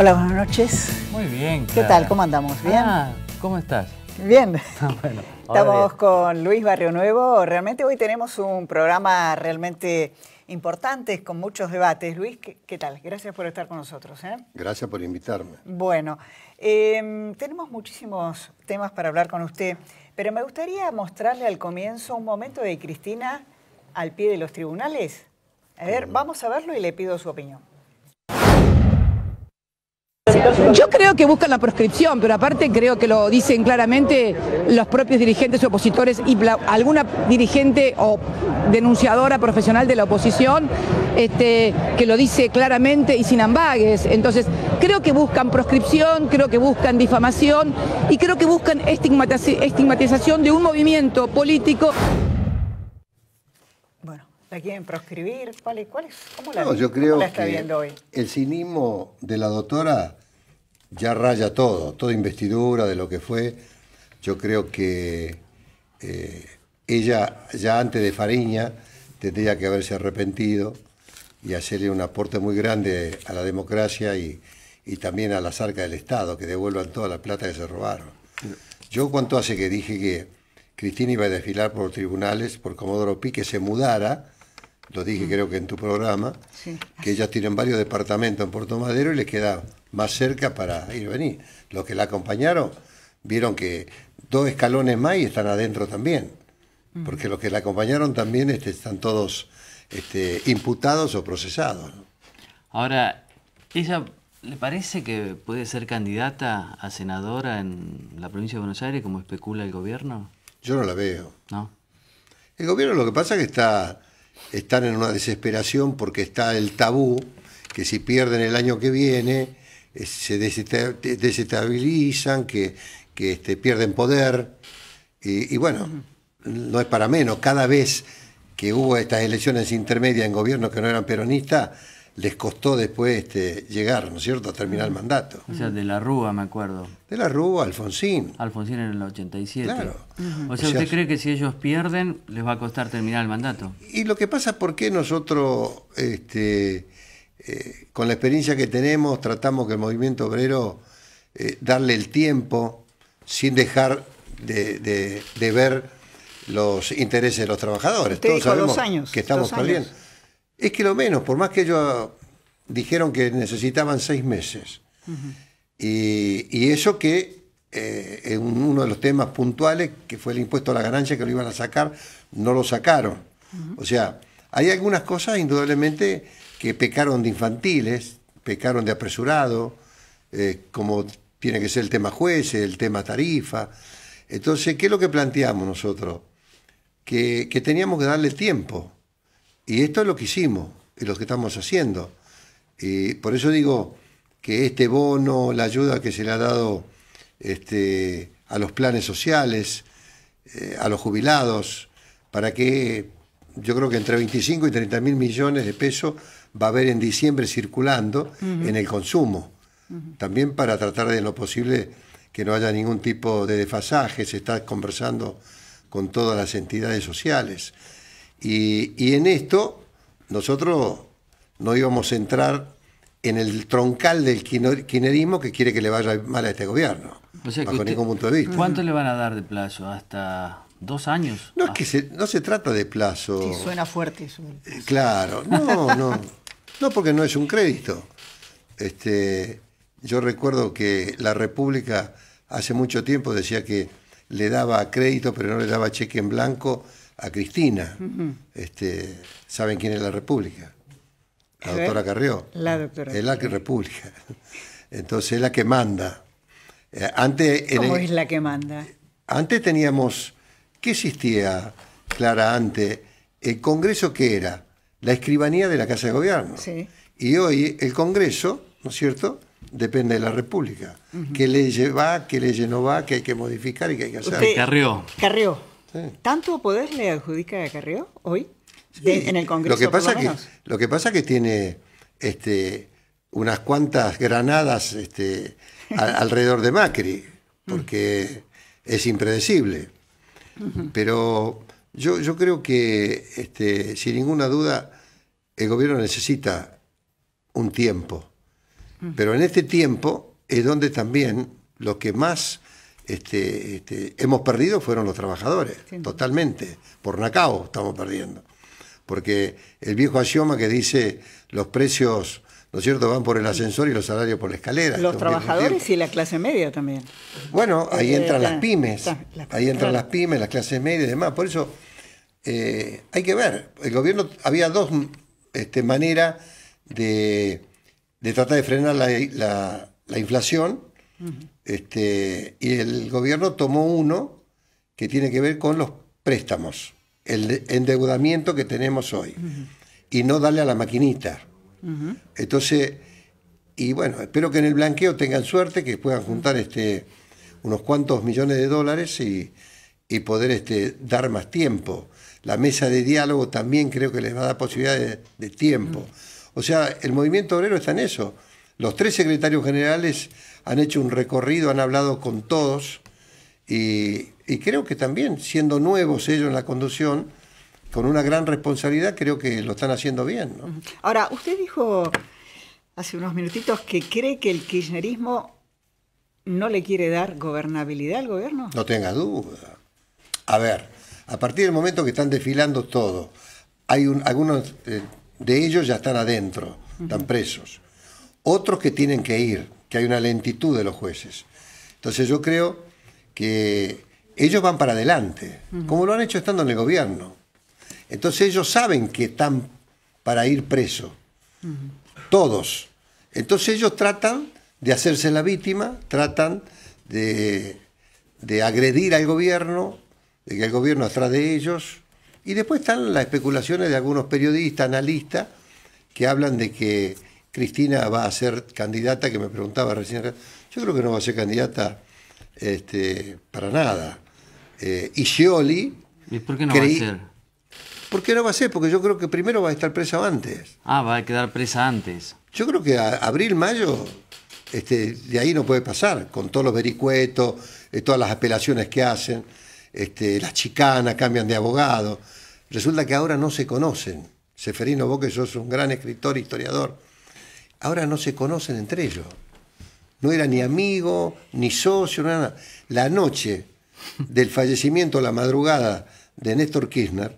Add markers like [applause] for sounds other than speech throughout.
Hola, buenas noches. Muy bien. ¿Qué tal? ¿Cómo andamos? ¿Bien? Ah, ¿Cómo estás? Bien. [laughs] Ah, [laughs] Estamos con Luis Barrio Nuevo. Realmente hoy tenemos un programa realmente importante, con muchos debates. Luis, ¿qué, tal? Gracias por estar con nosotros. ¿eh? Gracias por invitarme. Bueno, em, tenemos muchísimos temas para hablar con usted, pero me gustaría mostrarle al comienzo un momento de Cristina al pie de los tribunales. A ver, mm. vamos a verlo y le pido su opinión. Yo creo que buscan la proscripción, pero aparte creo que lo dicen claramente los propios dirigentes opositores y alguna dirigente o denunciadora profesional de la oposición este, que lo dice claramente y sin ambagues. Entonces, creo que buscan proscripción, creo que buscan difamación y creo que buscan estigmatización de un movimiento político. Bueno, ¿La quieren proscribir? ¿Cuál es? ¿Cómo la, no, yo creo está viendo hoy? El cinismo de la doctora ya raya todo, toda investidura de lo que fue. Yo creo que eh, ella, ya antes de Fariña, tendría que haberse arrepentido y hacerle un aporte muy grande a la democracia y, también a las arcas del Estado, que devuelvan toda la plata que se robaron. Yo cuanto hace que dije que Cristina iba a desfilar por tribunales, por Comodoro Pi, que se mudara lo dije mm. creo que en tu programa, que ellas tienen varios departamentos en Puerto Madero y les queda más cerca para ir y venir. Los que la acompañaron vieron que dos escalones más y están adentro también, mm. porque los que la acompañaron también este, están todos este, imputados o procesados. Ahora, ella ¿Le parece que puede ser candidata a senadora en la provincia de Buenos Aires como especula el gobierno? Yo no la veo. No. El gobierno lo que pasa es que está están en una desesperación porque está el tabú, que si pierden el año que viene, eh, se desestabilizan, que, este, pierden poder. Y, y, bueno, no es para menos. Cada vez que hubo estas elecciones intermedias en gobierno que no eran peronistas, les costó después este, llegar, ¿no es cierto?, a terminar el mm. mandato. O sea, de la Rúa, me acuerdo. De la Rúa, Alfonsín. Alfonsín en el 87. Claro. O sea, ¿usted cree que si ellos pierden, les va a costar terminar el mandato? Y lo que pasa, ¿por qué nosotros, este, eh, con la experiencia que tenemos, tratamos que el movimiento obrero eh, darle el tiempo sin dejar de, ver los intereses de los trabajadores. Todos sabemos años, que estamos perdiendo es que lo menos, por más que ellos dijeron que necesitaban seis meses, y, eso que eh, en uno de los temas puntuales, que fue el impuesto a la ganancia, que lo iban a sacar, no lo sacaron. O sea, hay algunas cosas indudablemente que pecaron de infantiles, pecaron de apresurado, eh, como tiene que ser el tema jueces, el tema tarifa. Entonces, ¿qué es lo que planteamos nosotros? que teníamos que darle tiempo y esto es lo que hicimos y lo que estamos haciendo. Y por eso digo que este bono, la ayuda que se le ha dado este, a los planes sociales, eh, a los jubilados, para que yo creo que entre 25 y 30 mil millones de pesos va a haber en diciembre circulando en el consumo. También para tratar de lo posible que no haya ningún tipo de desfasaje, se está conversando con todas las entidades sociales. Y, en esto nosotros no íbamos a entrar en el troncal del quinerismo que quiere que le vaya mal a este gobierno. ¿Cuánto le van a dar de plazo? ¿Hasta dos años? No, es que se, no se trata de plazo. suena fuerte eso. Eh, claro, no, no. No, porque no es un crédito. Este, yo recuerdo que la República hace mucho tiempo decía que le daba crédito, pero no le daba cheque en blanco a Cristina. este, ¿Saben quién es la República? La doctora Carrió. La doctora. Es la República. [laughs] Entonces es la que manda. Eh, antes, ¿Cómo es la que manda? Antes teníamos. ¿Qué existía, Clara, antes? ¿El Congreso que era? La escribanía de la Casa de Gobierno. Sí. Y hoy el Congreso, ¿no es cierto? Depende de la República. que ¿Qué ley va, qué no va, qué hay que modificar y qué hay que hacer? Usted, Carrió. Carrió. ¿Tanto poder le adjudica a Carrió hoy? En el Congreso. Lo que pasa es que, pasa que tiene este, unas cuantas granadas este, [laughs] alrededor de Macri, mm. porque es impredecible. Pero yo, creo que, este, sin ninguna duda, el gobierno necesita un tiempo. Mm. Pero en este tiempo es donde también lo que más este, este, hemos perdido fueron los trabajadores, totalmente. Por Nacao estamos perdiendo. Porque el viejo axioma que dice los precios, ¿no es cierto?, van por el ascensor y los salarios por la escalera. Los este trabajadores y la clase media también. Bueno, ahí eh, entran las eh, pymes, ahí entran las pymes, las clases medias y demás. Por eso eh, hay que ver. El gobierno había dos este, maneras de, tratar de frenar la, inflación este, y el gobierno tomó uno que tiene que ver con los préstamos, el endeudamiento que tenemos hoy, y no darle a la maquinita. Entonces, y bueno, espero que en el blanqueo tengan suerte, que puedan juntar este, unos cuantos millones de dólares y, poder este, dar más tiempo. La mesa de diálogo también creo que les va a dar posibilidades de, tiempo. O sea, el movimiento obrero está en eso. Los tres secretarios generales han hecho un recorrido, han hablado con todos y, creo que también, siendo nuevos ellos en la conducción, con una gran responsabilidad, creo que lo están haciendo bien. Ahora, usted dijo hace unos minutitos que cree que el kirchnerismo no le quiere dar gobernabilidad al gobierno. No tenga duda. A ver, a partir del momento que están desfilando todo, hay algunos eh, de ellos ya están adentro, están presos. Otros que tienen que ir, que hay una lentitud de los jueces. Entonces yo creo que ellos van para adelante, como lo han hecho estando en el gobierno. Entonces ellos saben que están para ir presos, todos. Entonces ellos tratan de hacerse la víctima, tratan de, de agredir al gobierno, de que el gobierno atrás de ellos. Y después están las especulaciones de algunos periodistas, analistas, que hablan de que Cristina va a ser candidata, que me preguntaba recién. Yo creo que no va a ser candidata este, para nada. Eh, y Scioli. ¿Y por qué no va a ser? ¿Por qué no va a ser? Porque yo creo que primero va a estar presa antes. Ah, va a quedar presa antes. Yo creo que abril, mayo, este, de ahí no puede pasar, con todos los vericuetos, eh, todas las apelaciones que hacen, este, las chicanas cambian de abogado. Resulta que ahora no se conocen. Seferino, vos es un gran escritor, historiador, ahora no se conocen entre ellos. No era ni amigo, ni socio, nada. La noche del fallecimiento, la madrugada de Néstor Kirchner,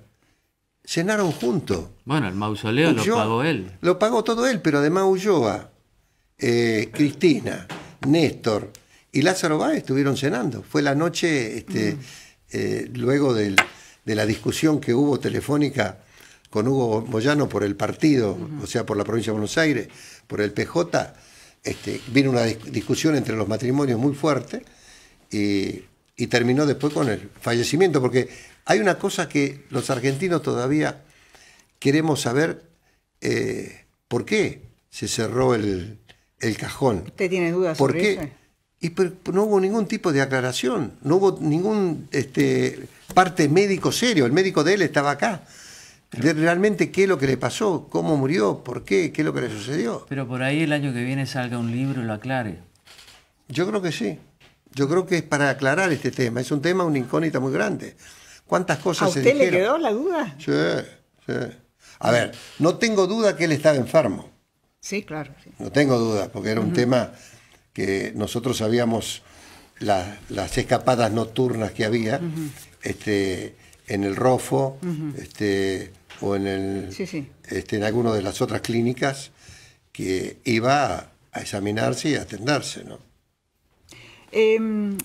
cenaron juntos. Bueno, el mausoleo lo pagó él. Lo pagó todo él, pero además Ulloa, eh, Cristina, Néstor y Lázaro Báez estuvieron cenando. Fue la noche, este, mm. eh, luego de la discusión que hubo telefónica con Hugo Moyano por el partido, o sea, por la provincia de Buenos Aires, por el PJ, este, vino una discusión entre los matrimonios muy fuerte y, terminó después con el fallecimiento, porque hay una cosa que los argentinos todavía queremos saber eh, por qué se cerró el, cajón. ¿Usted tiene dudas ¿Por qué? Y no hubo ningún tipo de aclaración, no hubo ningún este, parte médico serio, el médico de él estaba acá de realmente qué es lo que le pasó, cómo murió, por qué, qué es lo que le sucedió. Pero por ahí el año que viene salga un libro y lo aclare. Yo creo que sí. Yo creo que es para aclarar este tema. Es un tema, una incógnita muy grande. ¿Cuántas cosas ¿A usted le quedó la duda? Sí, sí. A ver, no tengo duda que él estaba enfermo. Sí, claro. No tengo duda, porque era un tema que nosotros sabíamos las escapadas nocturnas que había este, en el Rofo, o en, el, Este, en alguna de las otras clínicas que iba a examinarse y a atenderse. ¿no? Em,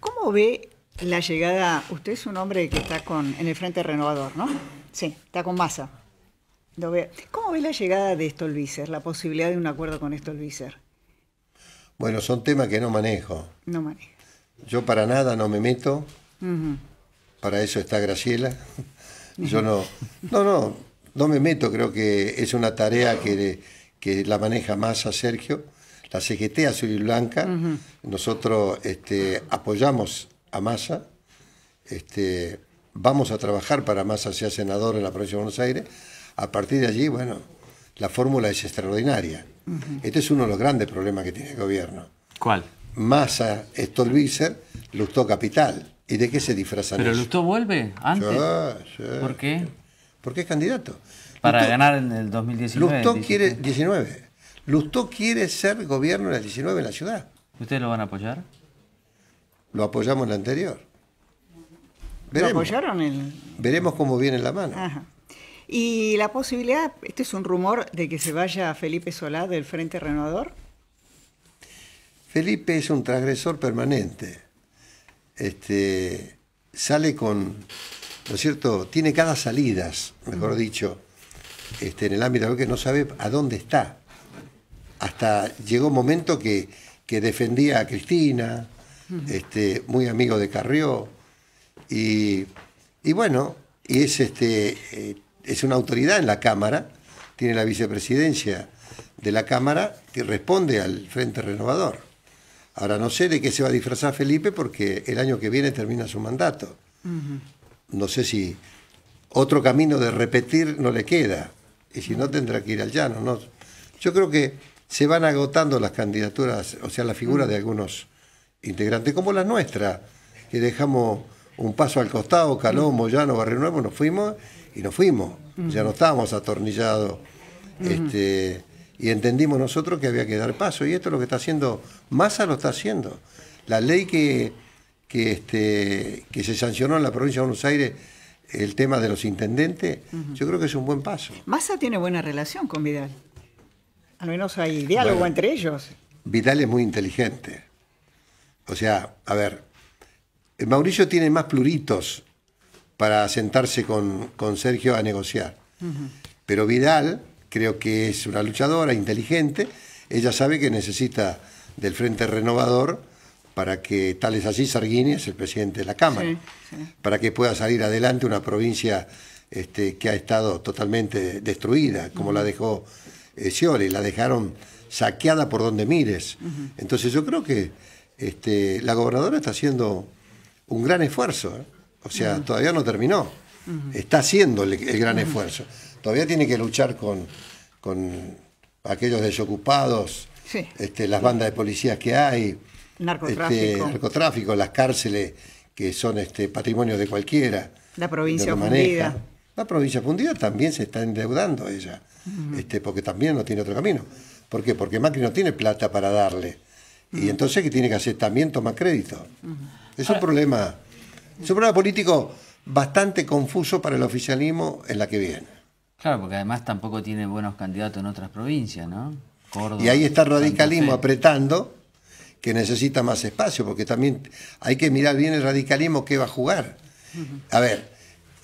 ¿Cómo ve la llegada? Usted es un hombre que está con, en el Frente Renovador, ¿no? Sí, está con masa. ¿Cómo ve la llegada de Stolbizer, la posibilidad de un acuerdo con Stolbizer? Bueno, son temas que no manejo. No manejo. Yo para nada no me meto. Para eso está Graciela. Yo no, no, no, no me meto, creo que es una tarea que, que la maneja Massa, Sergio, la CGT Azul y Blanca. Nosotros este, apoyamos a Massa, este, vamos a trabajar para Massa sea senador en la provincia de Buenos Aires. A partir de allí, bueno, la fórmula es extraordinaria. Este es uno de los grandes problemas que tiene el gobierno. ¿Cuál? Massa, Stolbizer, Lustó Capital. ¿Y de qué se disfrazan? ¿Pero Lustó vuelve antes? ¿Por qué? Porque es candidato. Para ganar en el 2019. Lustó quiere, 19. Lustó quiere ser gobierno en el 19 en la ciudad. ¿Ustedes lo van a apoyar? Lo apoyamos en la anterior. ¿Lo apoyaron? El... Veremos cómo viene la mano. Y la posibilidad, este es un rumor, de que se vaya Felipe Solá del Frente Renovador. Felipe es un transgresor permanente este, sale con, ¿no es cierto? Tiene cada salidas, mejor dicho, este, en el ámbito que no sabe a dónde está. Hasta llegó un momento que, defendía a Cristina, este, muy amigo de Carrió, y, bueno, y es, este, eh, es una autoridad en la Cámara, tiene la vicepresidencia de la Cámara, que responde al Frente Renovador. Ahora no sé de qué se va a disfrazar Felipe porque el año que viene termina su mandato. No sé si otro camino de repetir no le queda. Y si no, tendrá que ir al llano. Yo creo que se van agotando las candidaturas, o sea, la figura de algunos integrantes, como la nuestra, que dejamos un paso al costado, Caló, Moyano, Barrio Nuevo, nos fuimos y nos fuimos. Ya no estábamos atornillados y entendimos nosotros que había que dar paso. Y esto es lo que está haciendo, Massa lo está haciendo. La ley que, que, este, que se sancionó en la provincia de Buenos Aires, el tema de los intendentes, yo creo que es un buen paso. Massa tiene buena relación con Vidal. Al menos hay diálogo entre ellos. Vidal es muy inteligente. O sea, a ver, Mauricio tiene más pluritos para sentarse con, con Sergio a negociar. Pero Vidal creo que es una luchadora inteligente, ella sabe que necesita del Frente Renovador para que, tal es así, Sarguini es el presidente de la Cámara, para que pueda salir adelante una provincia este, que ha estado totalmente destruida, como la dejó eh, Scioli, la dejaron saqueada por donde mires. Entonces yo creo que este, la gobernadora está haciendo un gran esfuerzo, ¿eh? o sea, todavía no terminó está haciendo el, gran esfuerzo. Todavía tiene que luchar con, con aquellos desocupados, este, las bandas de policías que hay, narcotráfico. Este, las cárceles que son este, patrimonio de cualquiera. La provincia fundida. La provincia fundida también se está endeudando ella, este, porque también no tiene otro camino. ¿Por qué? Porque Macri no tiene plata para darle. Y entonces, ¿qué tiene que hacer? También toma crédito. Es un problema. Es un problema político bastante confuso para el oficialismo en la que viene. Claro, porque además tampoco tiene buenos candidatos en otras provincias, ¿no? Córdoba, y ahí está el radicalismo apretando, que necesita más espacio, porque también hay que mirar bien el radicalismo que va a jugar. A ver,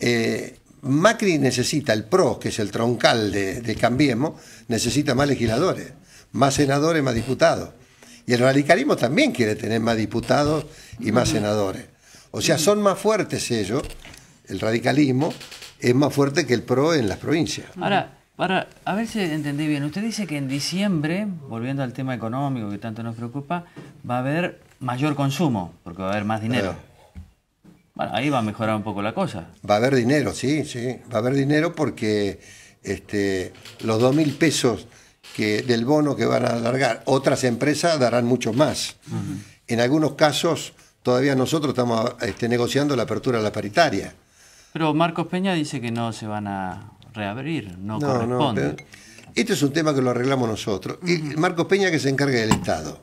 eh, Macri necesita, el PRO, que es el troncal de, de Cambiemos, necesita más legisladores, más senadores, más diputados. Y el radicalismo también quiere tener más diputados y más senadores. O sea, son más fuertes ellos el radicalismo es más fuerte que el PRO en las provincias. Ahora, para, a ver si entendí bien, usted dice que en diciembre, volviendo al tema económico que tanto nos preocupa, va a haber mayor consumo, porque va a haber más dinero. Ah. Bueno, ahí va a mejorar un poco la cosa. Va a haber dinero, sí, sí. Va a haber dinero porque este, los dos mil pesos que, del bono que van a alargar, otras empresas darán mucho más. En algunos casos, todavía nosotros estamos este, negociando la apertura a la paritaria pero Marcos Peña dice que no se van a reabrir, no, corresponde. este es un tema que lo arreglamos nosotros. Y Marcos Peña que se encargue del Estado,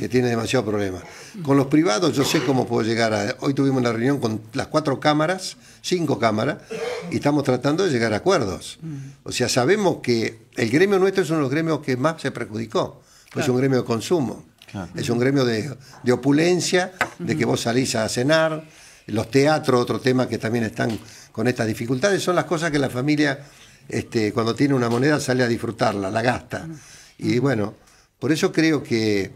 que tiene demasiado problema. Con los privados yo sé cómo puedo llegar a... Hoy tuvimos una reunión con las cuatro cámaras, cinco cámaras, y estamos tratando de llegar a acuerdos. O sea, sabemos que el gremio nuestro es uno de los gremios que más se perjudicó, pues es un gremio de consumo. Es un gremio de, opulencia, de que vos salís a cenar, los teatros, otro tema que también están con estas dificultades, son las cosas que la familia, este, cuando tiene una moneda, sale a disfrutarla, la gasta. Y bueno, por eso creo que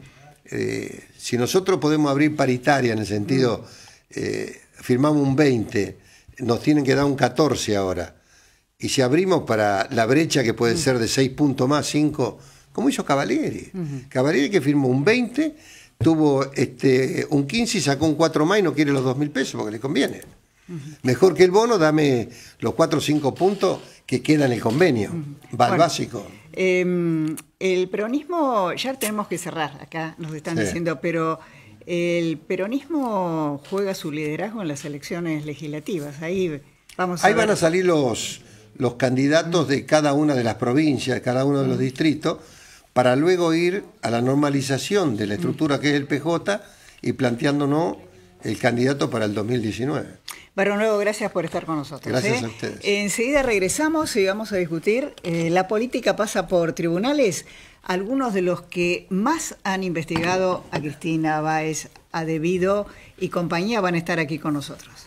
eh, si nosotros podemos abrir paritaria en el sentido, eh, firmamos un 20, nos tienen que dar un 14 ahora. Y si abrimos para la brecha que puede ser de 6 puntos más, 5, como hizo Cavalieri. Cavalieri que firmó un 20 tuvo este, un 15 y sacó un 4 más y no quiere los 2 mil pesos porque le conviene. Mejor que el bono, dame los 4 o 5 puntos que quedan en el convenio, básico. Em, el peronismo, ya tenemos que cerrar acá, nos están diciendo, pero el peronismo juega su liderazgo en las elecciones legislativas. Ahí, vamos Ahí van a salir los, los candidatos de cada una de las provincias, cada uno de los distritos para luego ir a la normalización de la estructura que es el PJ y planteándonos el candidato para el 2019. Barón Nuevo, gracias por estar con nosotros. Gracias ¿eh? a ustedes. Enseguida regresamos y vamos a discutir. Eh, la política pasa por tribunales, algunos de los que más han investigado a Cristina Báez, a Debido y compañía van a estar aquí con nosotros.